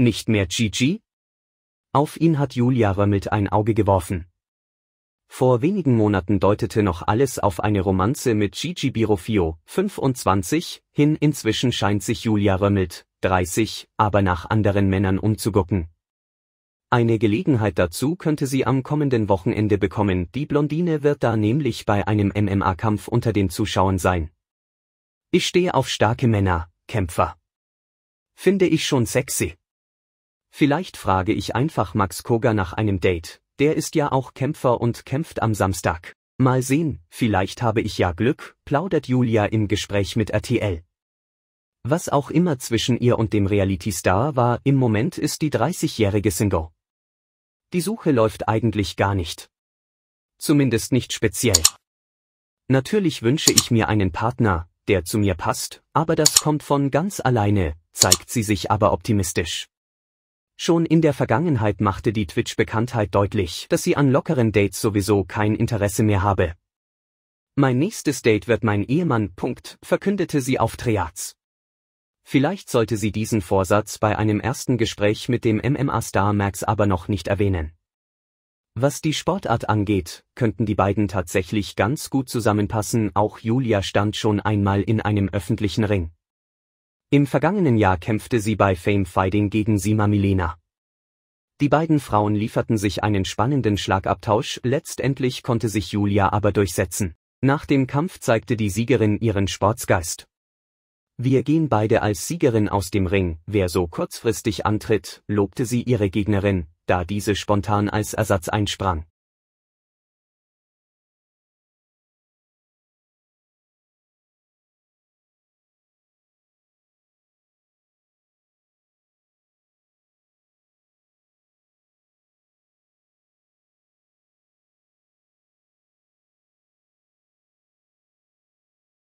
Nicht mehr Gigi? Auf ihn hat Julia Römmelt ein Auge geworfen. Vor wenigen Monaten deutete noch alles auf eine Romanze mit Gigi Birofio, 25, hin inzwischen scheint sich Julia Römmelt, 30, aber nach anderen Männern umzugucken. Eine Gelegenheit dazu könnte sie am kommenden Wochenende bekommen, die Blondine wird da nämlich bei einem MMA-Kampf unter den Zuschauern sein. Ich stehe auf starke Männer, Kämpfer. Finde ich schon sexy. Vielleicht frage ich einfach Max Koga nach einem Date, der ist ja auch Kämpfer und kämpft am Samstag. Mal sehen, vielleicht habe ich ja Glück, plaudert Julia im Gespräch mit RTL. Was auch immer zwischen ihr und dem Reality-Star war, im Moment ist die 30-jährige Single. Die Suche läuft eigentlich gar nicht. Zumindest nicht speziell. Natürlich wünsche ich mir einen Partner, der zu mir passt, aber das kommt von ganz alleine, zeigt sie sich aber optimistisch. Schon in der Vergangenheit machte die Twitch-Bekanntheit deutlich, dass sie an lockeren Dates sowieso kein Interesse mehr habe. Mein nächstes Date wird mein Ehemann, Punkt, verkündete sie auf Triads. Vielleicht sollte sie diesen Vorsatz bei einem ersten Gespräch mit dem MMA-Star Max aber noch nicht erwähnen. Was die Sportart angeht, könnten die beiden tatsächlich ganz gut zusammenpassen, auch Julia stand schon einmal in einem öffentlichen Ring. Im vergangenen Jahr kämpfte sie bei Fame Fighting gegen Sima Milena. Die beiden Frauen lieferten sich einen spannenden Schlagabtausch, letztendlich konnte sich Julia aber durchsetzen. Nach dem Kampf zeigte die Siegerin ihren Sportsgeist. Wir gehen beide als Siegerin aus dem Ring, wer so kurzfristig antritt, lobte sie ihre Gegnerin, da diese spontan als Ersatz einsprang.